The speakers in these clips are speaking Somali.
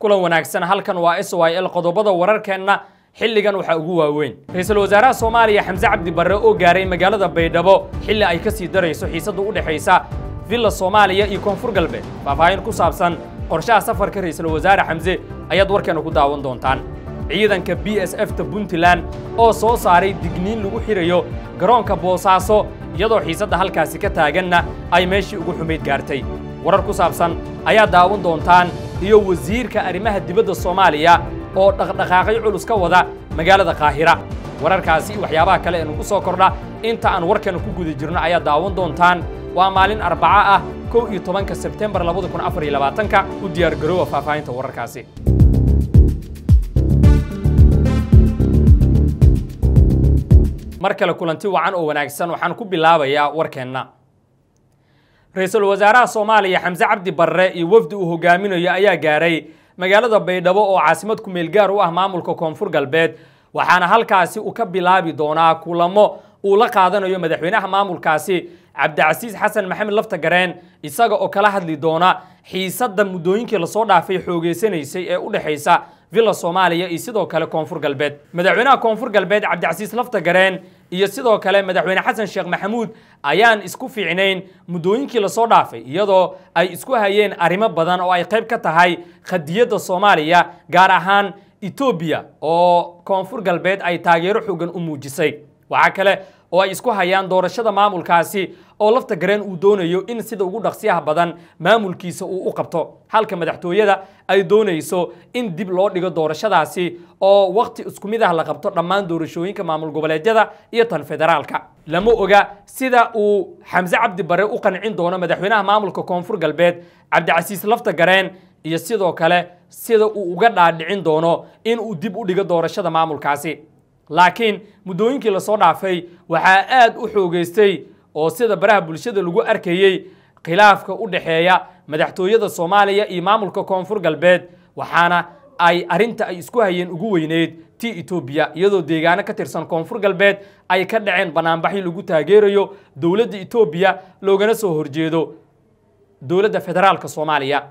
kulan wanaagsan halkan waa s y l qodobada wararkeenna xilligan waxaa ugu waaweyn ra-iisul wasaaraha soomaaliya xamse cabdibarre oo gaaray magaalada baydhabo xilli ay ka sii darayso xiisadda u dhexaysa villa soomaaliya iyo koonfur galbeed faahfaahin ku saabsan qorshaha safarka ra-iisul wasaare xamse ayaad warkeenna ku daawan doontaan ciidanka b s f ta puntland oo soo saaray digniin lagu xidhayo garoonka boosaaso iyadoo xiisadda halkaasi ka taaganna ay meeshii ugu xumayd gaartay warar ku saabsan ayaad daawan doontaan iyo wasiirka arrimaha dibadda soomaaliya oo dhaqdhaqaaqay culus ka wada magaalada kaahira wararkaasi waxyaabaha kale ee nagu soo kordha inta aan warkana ku guda jirno ayaad daawan doontaan waa maalin arbaca ah kow iyo tobanka sebtembar labada kun afar iyo labaatanka u diyaargaroowa faahfaahinta wararkaasi mar kale kulanti wacan oo wanaagsan waxaan ku bilaabayaa warkeenna ra-iisul wasaaraha soomaaliya xamse cabdi barre iyo wafdi uu hogaaminayo ayaa gaaray magaalada baydhabo oo caasimad ku meel gaar u ah maamulka koonfur galbeed waxaana halkaasi uu ka bilaabi doonaa kulamo uu la qaadanayo madaxweynaha maamulkaasi cabdicasiis xasan maxamed laftagareen isaga oo kala hadli doona xiisadda muddooyinkii lasoo dhaafay xoogaysanaysay ee u dhexaysa villa soomaaliya iyo sidoo kale koonfur galbeed madaxweynaha koonfur galbeed cabdicasiis laftagareen iyo sidoo kale madaxweyne xasan sheekh maxamuud ayaan isku fiicnayn muddooyinkii lasoo dhaafay iyadoo ay isku hayeen arrimo badan oo ay qayb ka tahay khadiyadda soomaaliya gaar ahaan etoobiya oo koonfur galbeed ay taageero xoogan u muujisay waxaa kale oo ay isku hayaan doorashada maamulkaasi oo lafta garaan uu doonayo in sida ugu dhaqsiyaha badan maamulkiisa uu u qabto halka madaxtooyada ay doonayso in dib loo dhigo doorashadaasi oo wakhti isku mid ah la qabto dhammaan doorashooyinka maamul goboleedyada iyo tan federaalka lama oga sida uu xamse cabdi bare u qancin doono madaxweynaha maamulka koonfur galbeed cabdicasiis lafta gareen iyo sidoo kale sida uu uga dhaadhicin doono in uu dib u dhigo doorashada maamulkaasi laakiin muddooyinkii lasoo dhaafay waxaa aad u xoogaystay oo sida baraha bulshada lagu arkayey khilaafka u dhexeeya madaxtooyada soomaaliya iyo maamulka koonfur galbeed waxaana ay arinta ay isku hayeen ugu weyneyd ti etoobiya iyadoo deegaano ka tirsan koonfur galbeed ay ka dhaceen banaanbaxyo lagu taageerayo dowladda etoobiya loogana soo horjeedo dowladda federaalka soomaaliya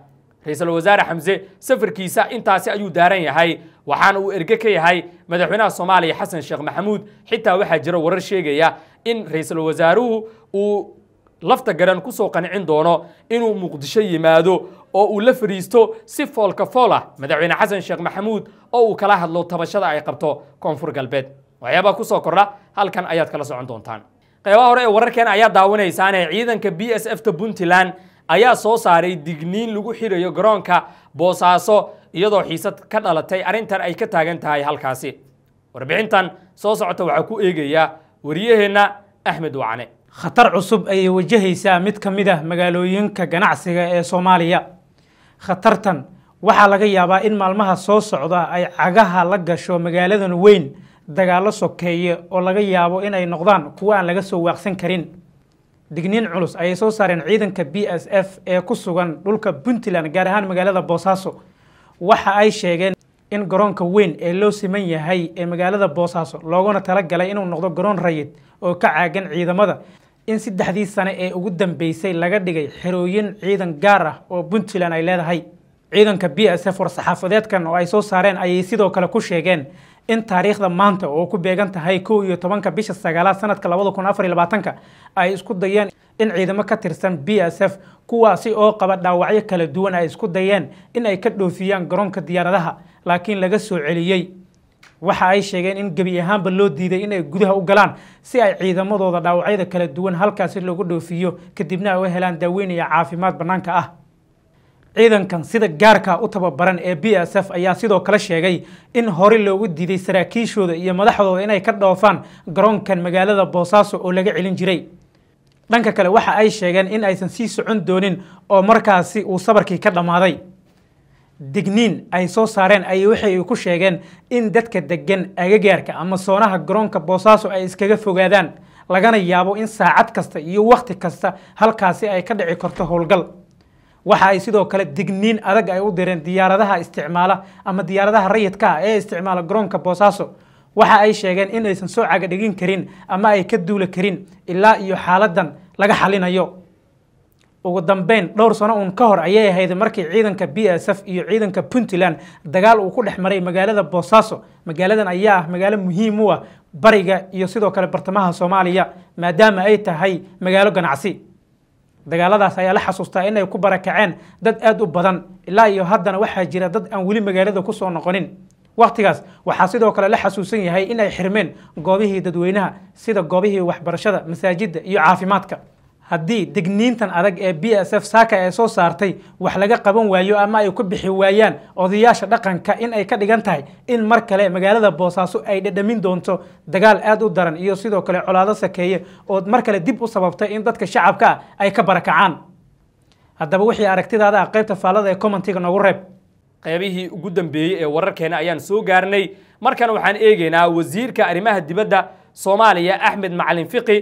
ra-iisul wasaare xamse safarkiisa intaasi ayuu daaran yahay waxaana uu erge ka yahay madaxweynaha soomaaliya xasan sheekh maxamuud xitaa waxaa jira warar sheegaya in ra-iisul wasaaruhu uu lafta garan ku soo qancin doono inuu muqdisho yimaado oo uu la fadhiisto si foolka fool ah madaxweyne xasan sheekh maxamuud oo uu kala hadlo tabashada ay qabto koonfur galbeed waxyaabaha ku soo kordha halkan ayaad kala socon doontaan qaybaha hore ee wararkeen ayaa daawanaysaane ciidanka b s f ta puntland ayaa soo saaray digniin lagu xirayo garoonka boosaaso iyadoo xiisad ka dhalatay arrintan ay ka taagan tahay halkaasi warbixintan soo socota waxaa ku eegayaa wariyaheenna axmed wacne khatar cusub ayay wajahaysaa mid ka mid ah magaalooyinka ganacsiga ee soomaaliya khatartan waxaa laga yaabaa in maalmaha soo socda ay cagaha la gasho magaaladan weyn dagaallo sokeeye oo laga yaabo inay noqdaan kuwo aan laga soo waaqsan karin digniin culus ayay soo saareen ciidanka b s f ee ku sugan dhulka puntland gaar ahaan magaalada boosaaso waxa ay sheegeen in garoonka weyn ee loo siman yahay ee magaalada boosaaso looguna galay inuu noqdo garoon rayid oo ka caagan ciidamada in saddexdii sane ee ugu dambeysay laga dhigay xerooyin ciidan gaar ah oo puntland ay leedahay ciidanka b s f war saxaafadeedkan oo ay soo saareen ayay sidoo kale ku sheegeen in taariikhda maanta oo ku beegan tahay kow iyo tobanka bisha sagaalaad sanadka labada kun afar iyo labaatanka ay isku dayeen in ciidamo ka tirsan b s f kuwaasi oo qaba dhaawacyo kala duwan ay isku dayeen in ay ka dhoofiyaan garoonka diyaaradaha laakiin laga soo celiyey waxa ay sheegeen in gebi ahaanba loo diiday inay gudaha u galaan si ay ciidamadooda dhaawacyada kala duwan halkaasi loogu dhoofiyo kadibna ay u helaan daaweyn iyo caafimaad bannaanka ah ciidankan sida gaarka u tababaran ee b s f ayaa sidoo kale sheegay in hore loogu diiday saraakiishooda iyo madaxdooda inay ka dhoofaan garoonkan magaalada boosaaso oo laga celin jiray dhanka kale waxa ay sheegeen in aysan sii socon doonin oo markaasi uu sabarkii ka dhammaaday digniin ay soo saareen ayay waxay ku sheegeen in dadka deggan agagaarka ama soonaha garoonka boosaaso ay iskaga fogaadaan lagana yaabo in saacad kasta iyo wakhti kasta halkaasi ay ka dhici karto howlgal waxa ay sidoo kale digniin adag ay u direen diyaaradaha isticmaala ama diyaaradaha rayidka ah ee isticmaala garoonka boosaaso waxa ay sheegeen in aysan soo cagadhigin karin ama ay ka duula karin ilaa iyo xaaladan laga xalinayo ugu dambeyn dhowr sano uun ka hor ayay ahayd markii ciidanka b s f iyo ciidanka puntland dagaal uu ku dhex maray magaalada boosaaso magaaladan ayaa ah magaalo muhiim u ah bariga iyo sidoo kale bartamaha soomaaliya maadaama ay tahay magaalo ganacsi dagaaladaas ayaa la xasuustaa inay ku barakaceen dad aada u badan ilaa iyo haddana waxaa jira dad aan weli magaalada ku soo noqonin wakhtigaas waxaa sidoo kale la xasuusan yahay inay xirmeen goobihii dadweynaha sida goobihii waxbarashada masaajidda iyo caafimaadka haddii digniintan adag ee b s f saaka ay soo saartay wax laga qaban waayo ama ay ku bixi waayaan odayaasha dhaqanka in ay ka dhigan tahay in mar kale magaalada boosaaso ay dhadhamin doonto dagaal aad u daran iyo sidoo kale colaado sakeeye oo mar kale dib u sababtay in dadka shacabka ah ay ka barakacaan haddaba wixii aragtidaada ah qaybta faallada ee commentiga nogu reeb qaybihii ugu dambeeyey ee wararkeena ayaan soo gaarnay markan waxaan eegaynaa wasiirka arrimaha dibadda soomaaliya axmed macalin fiqi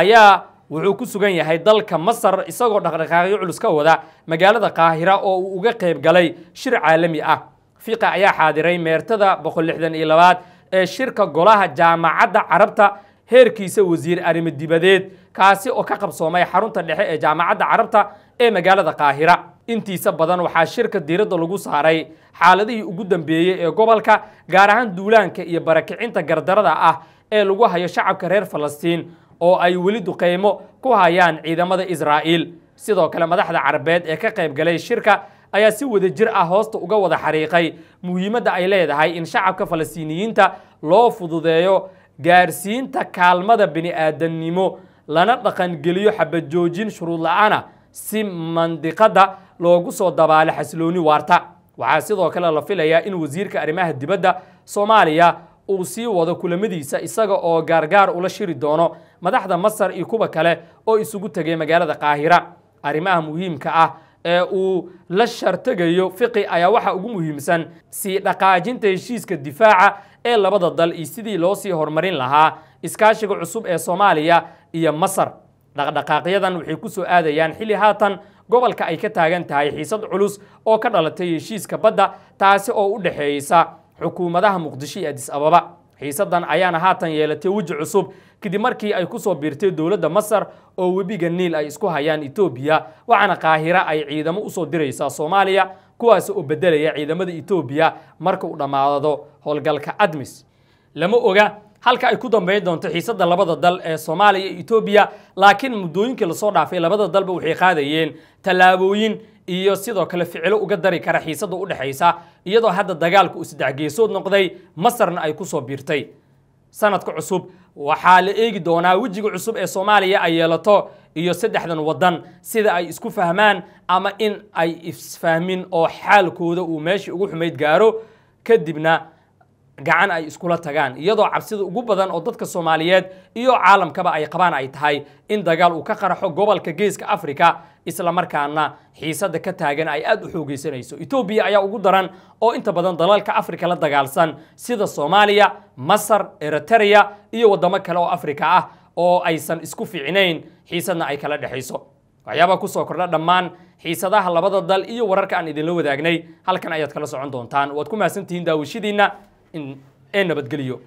ayaa wuxuu ku sugan yahay dalka masar isagoo dhaqdhaqaaqyo culus ka wada magaalada qaahira oo uu uga qayb galay shir caalami ah fiqa ayaa xaadiray meertada boqol lixdan iyo labaad ee shirka golaha jaamacadda carabta heerkiisa wasiir arrimo dibadeed kaasi oo ka qabsoomay xarunta dhexe ee jaamacadda carabta ee magaalada qaahira intiisa badan waxaa shirka diiradda lagu saaray xaaladihii ugu dambeeyey ee gobolka gaar ahaan duulaanka iyo barakicinta gardarada ah ee lagu hayo shacabka reer falastiin oo ay weli duqeymo ku hayaan ciidamada israa'iil sidoo kale madaxda carabeed ee ka qayb galay shirka ayaa si wada jir ah hoosta uga wada xariiqay muhiimadda ay leedahay in shacabka falastiiniyiinta loo fududeeyo gaarsiinta kaalmada bini aadamnimo lana dhaqangeliyo xabajoojin shuruud la'aana si mandiqadda loogu soo dabaalo xasilooni waarta waxaa sidoo kale la filayaa in wasiirka arrimaha dibadda soomaaliya uu sii wado kulamadiisa isaga oo gaargaar ula shiri doono madaxda masar iyo kuwa kale oo isugu tegay magaalada qaahira arrimaha muhiimka ah ee uu la shartegayo fiqi ayaa waxa ugu muhiimsan sii dhaqaajinta heshiiska difaaca ee labada dal iyo sidii loo sii horumarin lahaa iskaashiga cusub ee soomaaliya iyo masar dhaqdhaqaaqyadan waxay ku soo aadayaan xilli haatan gobolka ay ka taagan tahay xiisad culus oo ka dhalatay heshiiska badda taasi oo u dhexeeysa xukuumadaha muqdisho iyo adis ababa xiisadan ayaana haatan yeelatay weji cusub kadib markii ay ku soo biirtay dowladda masar oo webiga niil ay isku hayaan itoobiya waxaana kaahira ay ciidamo usoo diraysaa soomaaliya kuwaas oo beddelaya ciidamada etoobiya marka uu dhammaado howlgalka admis lama oga halka ay ku dambayn doonto xiisadda labada dal ee soomaaliya iyo etoobiya laakiin muddooyinkii lasoo dhaafay labada dalba waxay qaadayeen tallaabooyin iyo sidoo kale ficilo uga dari kara xiisadda u dhexaysa iyadoo hadda dagaalku uu saddexgeesood noqday masarna ay ku soo biirtay sanadka cusub waxaa la eegi doonaa wejiga cusub ee soomaaliya ay yeelato iyo saddexdan waddan sida ay isku fahmaan ama in ay isfahmin oo xaalkooda uu meeshii ugu xumayd gaaro kadibna gacan ay iskula tagaan iyadoo cabsida ugu badan oo dadka soomaaliyeed iyo caalamkaba ay qabaan ay tahay in dagaal uu ka qaraxo gobolka geeska africa islamarkaana xiisadda ka taagan ay aad u xoogaysanayso etoobiya ayaa ugu daran oo inta badan dalalka africa la dagaalsan sida soomaaliya masar eritereya iyo waddamo kale oo afrika ah oo aysan isku fiicnayn xiisadna ay kala dhexayso waxyaabaa kusoo kordha dhammaan xiisadaha labada dal iyo wararka aan idinla wadaagnay halkan ayaad kala socon doontaan waad ku mahadsantihiin daawashadiinna in ee nabadgeliyo